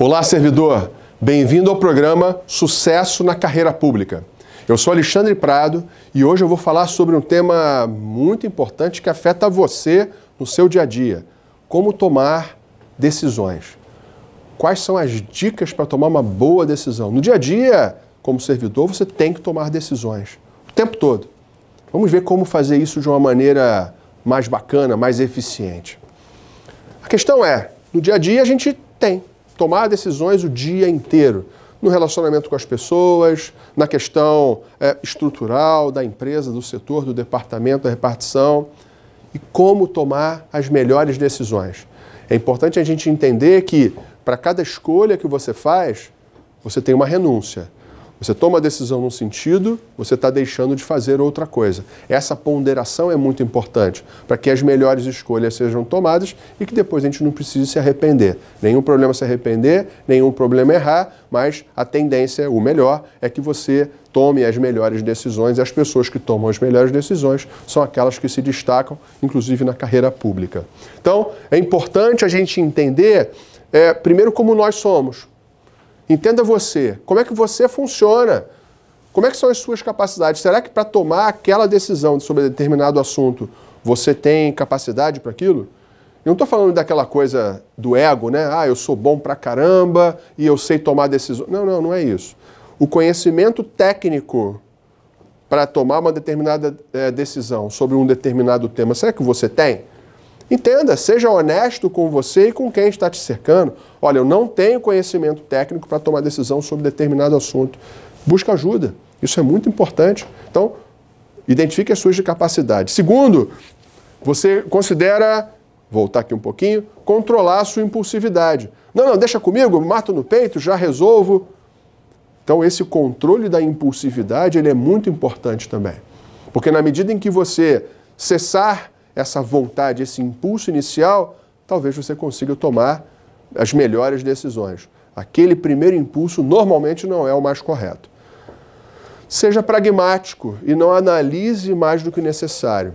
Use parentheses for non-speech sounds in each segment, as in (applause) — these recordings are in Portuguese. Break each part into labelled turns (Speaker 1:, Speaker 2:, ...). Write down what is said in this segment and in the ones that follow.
Speaker 1: Olá, servidor! Bem-vindo ao programa Sucesso na Carreira Pública. Eu sou Alexandre Prado e hoje eu vou falar sobre um tema muito importante que afeta você no seu dia a dia: como tomar decisões. Quais são as dicas para tomar uma boa decisão? No dia a dia, como servidor, você tem que tomar decisões o tempo todo. Vamos ver como fazer isso de uma maneira mais bacana, mais eficiente. A questão é: no dia a dia a gente tem tomar decisões o dia inteiro no relacionamento com as pessoas, na questão é, estrutural da empresa, do setor, do departamento, da repartição e como tomar as melhores decisões. É importante a gente entender que para cada escolha que você faz, você tem uma renúncia. Você toma a decisão num sentido, você está deixando de fazer outra coisa. Essa ponderação é muito importante para que as melhores escolhas sejam tomadas e que depois a gente não precise se arrepender. Nenhum problema é se arrepender, nenhum problema é errar, mas a tendência, o melhor, é que você tome as melhores decisões e as pessoas que tomam as melhores decisões são aquelas que se destacam, inclusive na carreira pública. Então, é importante a gente entender, é, primeiro, como nós somos Entenda você. Como é que você funciona? Como é que são as suas capacidades? Será que para tomar aquela decisão sobre determinado assunto, você tem capacidade para aquilo? Eu não estou falando daquela coisa do ego, né? Ah, eu sou bom pra caramba e eu sei tomar decisões. Não, não, não é isso. O conhecimento técnico para tomar uma determinada é, decisão sobre um determinado tema, será que você tem? Entenda, seja honesto com você e com quem está te cercando. Olha, eu não tenho conhecimento técnico para tomar decisão sobre determinado assunto. Busca ajuda. Isso é muito importante. Então, identifique as suas capacidades. Segundo, você considera, voltar aqui um pouquinho, controlar a sua impulsividade. Não, não, deixa comigo, mato no peito, já resolvo. Então, esse controle da impulsividade, ele é muito importante também. Porque na medida em que você cessar essa vontade, esse impulso inicial, talvez você consiga tomar as melhores decisões. Aquele primeiro impulso normalmente não é o mais correto. Seja pragmático e não analise mais do que necessário.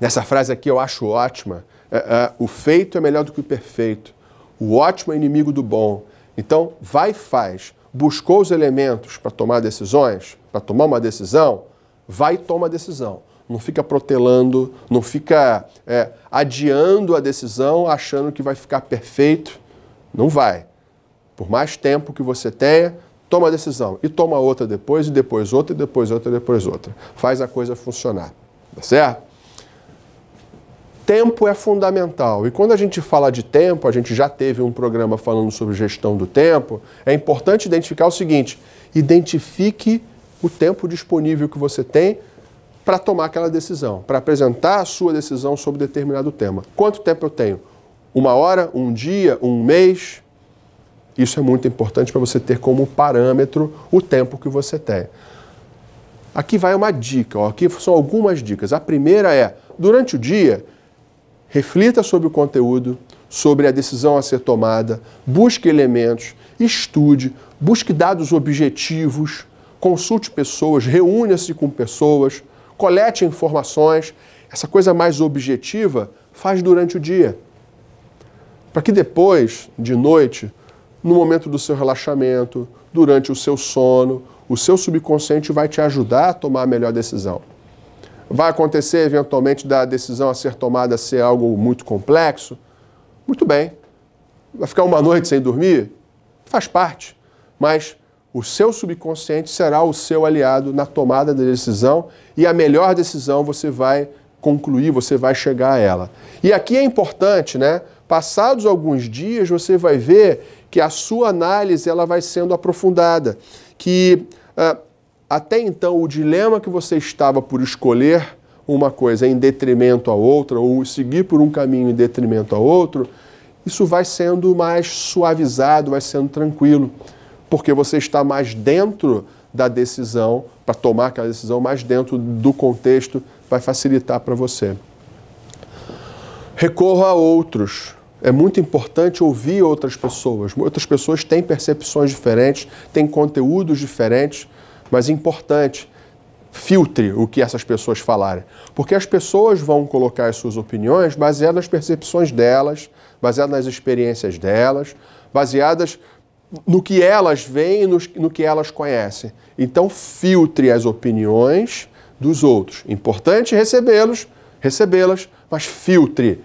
Speaker 1: Nessa frase aqui eu acho ótima. É, é, o feito é melhor do que o perfeito. O ótimo é inimigo do bom. Então, vai e faz. Buscou os elementos para tomar decisões, para tomar uma decisão, vai e toma a decisão não fica protelando, não fica é, adiando a decisão achando que vai ficar perfeito. Não vai. Por mais tempo que você tenha, toma a decisão e toma outra depois, e depois outra, e depois outra, e depois outra. Faz a coisa funcionar. Tá certo? Tempo é fundamental. E quando a gente fala de tempo, a gente já teve um programa falando sobre gestão do tempo, é importante identificar o seguinte: identifique o tempo disponível que você tem para tomar aquela decisão, para apresentar a sua decisão sobre determinado tema. Quanto tempo eu tenho? Uma hora, um dia, um mês? Isso é muito importante para você ter como parâmetro o tempo que você tem. Aqui vai uma dica, ó. aqui são algumas dicas. A primeira é, durante o dia, reflita sobre o conteúdo, sobre a decisão a ser tomada, busque elementos, estude, busque dados objetivos, consulte pessoas, reúna-se com pessoas, colete informações. Essa coisa mais objetiva faz durante o dia. Para que depois, de noite, no momento do seu relaxamento, durante o seu sono, o seu subconsciente vai te ajudar a tomar a melhor decisão. Vai acontecer eventualmente da decisão a ser tomada ser algo muito complexo? Muito bem. Vai ficar uma (laughs) noite sem dormir? Faz parte. Mas o seu subconsciente será o seu aliado na tomada da decisão e a melhor decisão você vai concluir, você vai chegar a ela. E aqui é importante, né? Passados alguns dias, você vai ver que a sua análise ela vai sendo aprofundada, que uh, até então o dilema que você estava por escolher uma coisa em detrimento a outra ou seguir por um caminho em detrimento a outro, isso vai sendo mais suavizado, vai sendo tranquilo porque você está mais dentro da decisão, para tomar aquela decisão, mais dentro do contexto, vai facilitar para você. Recorra a outros. É muito importante ouvir outras pessoas. Outras pessoas têm percepções diferentes, têm conteúdos diferentes, mas é importante filtre o que essas pessoas falarem. Porque as pessoas vão colocar as suas opiniões baseadas nas percepções delas, baseadas nas experiências delas, baseadas no que elas veem e no, que elas conhecem. Então, filtre as opiniões dos outros. Importante recebê-los, recebê-las, mas filtre.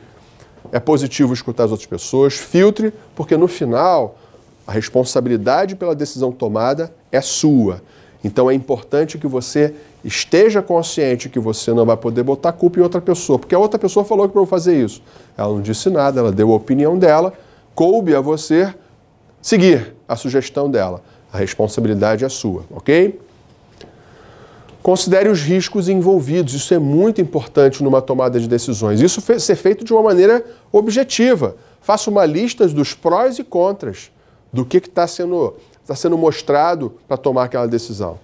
Speaker 1: É positivo escutar as outras pessoas, filtre, porque no final a responsabilidade pela decisão tomada é sua. Então é importante que você esteja consciente que você não vai poder botar culpa em outra pessoa, porque a outra pessoa falou que para eu fazer isso. Ela não disse nada, ela deu a opinião dela, coube a você seguir a sugestão dela. A responsabilidade é sua, ok? Considere os riscos envolvidos. Isso é muito importante numa tomada de decisões. Isso ser feito de uma maneira objetiva. Faça uma lista dos prós e contras do que está sendo, tá sendo mostrado para tomar aquela decisão.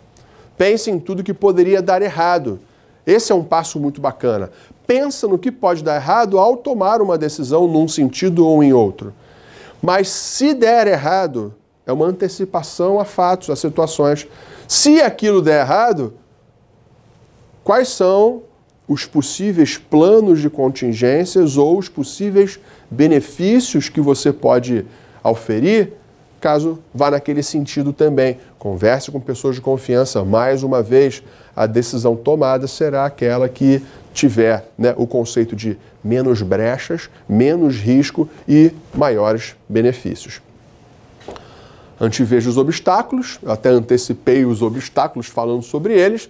Speaker 1: Pense em tudo que poderia dar errado. Esse é um passo muito bacana. Pensa no que pode dar errado ao tomar uma decisão num sentido ou em outro. Mas se der errado, é uma antecipação a fatos, a situações. Se aquilo der errado, quais são os possíveis planos de contingências ou os possíveis benefícios que você pode auferir caso vá naquele sentido também. Converse com pessoas de confiança. Mais uma vez, a decisão tomada será aquela que tiver né, o conceito de menos brechas, menos risco e maiores benefícios. Antiveja os obstáculos, até antecipei os obstáculos falando sobre eles.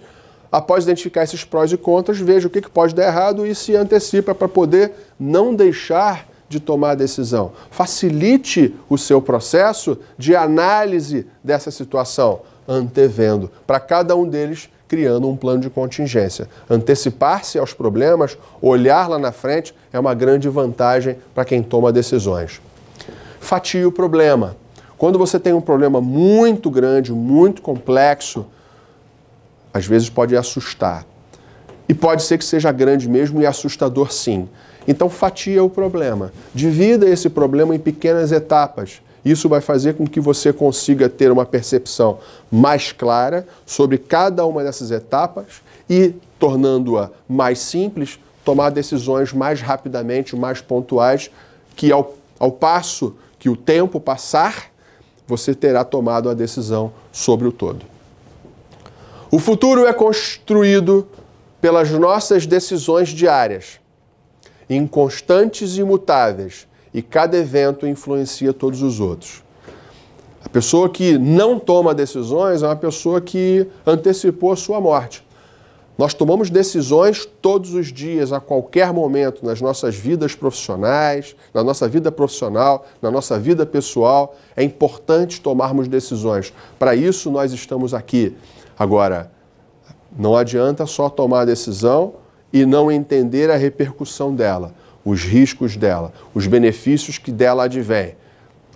Speaker 1: Após identificar esses prós e contras, veja o que pode dar errado e se antecipa para poder não deixar de tomar a decisão. Facilite o seu processo de análise dessa situação, antevendo. Para cada um deles, criando um plano de contingência. Antecipar-se aos problemas, olhar lá na frente, é uma grande vantagem para quem toma decisões. Fatie o problema. Quando você tem um problema muito grande, muito complexo, às vezes pode assustar. E pode ser que seja grande mesmo e assustador sim. Então fatia o problema. Divida esse problema em pequenas etapas isso vai fazer com que você consiga ter uma percepção mais clara sobre cada uma dessas etapas e, tornando-a mais simples, tomar decisões mais rapidamente, mais pontuais, que ao, ao passo que o tempo passar, você terá tomado a decisão sobre o todo. O futuro é construído pelas nossas decisões diárias, inconstantes e mutáveis e cada evento influencia todos os outros. A pessoa que não toma decisões é uma pessoa que antecipou a sua morte. Nós tomamos decisões todos os dias, a qualquer momento, nas nossas vidas profissionais, na nossa vida profissional, na nossa vida pessoal. É importante tomarmos decisões. Para isso, nós estamos aqui. Agora, não adianta só tomar a decisão e não entender a repercussão dela os riscos dela, os benefícios que dela advêm.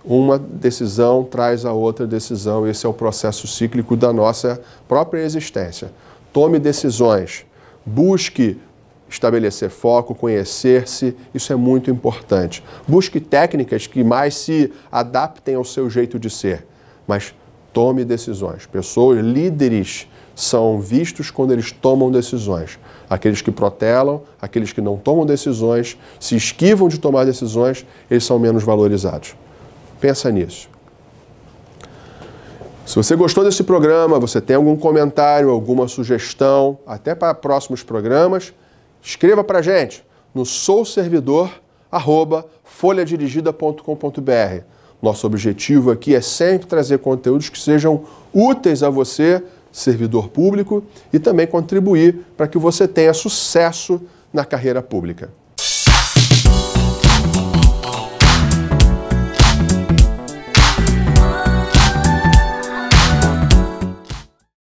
Speaker 1: Uma decisão traz a outra decisão, esse é o processo cíclico da nossa própria existência. Tome decisões, busque estabelecer foco, conhecer-se, isso é muito importante. Busque técnicas que mais se adaptem ao seu jeito de ser, mas tome decisões. Pessoas, líderes são vistos quando eles tomam decisões. Aqueles que protelam, aqueles que não tomam decisões, se esquivam de tomar decisões, eles são menos valorizados. Pensa nisso. Se você gostou desse programa, você tem algum comentário, alguma sugestão, até para próximos programas, escreva para a gente no souservidor@folhadirigida.com.br. Nosso objetivo aqui é sempre trazer conteúdos que sejam úteis a você servidor público e também contribuir para que você tenha sucesso na carreira pública.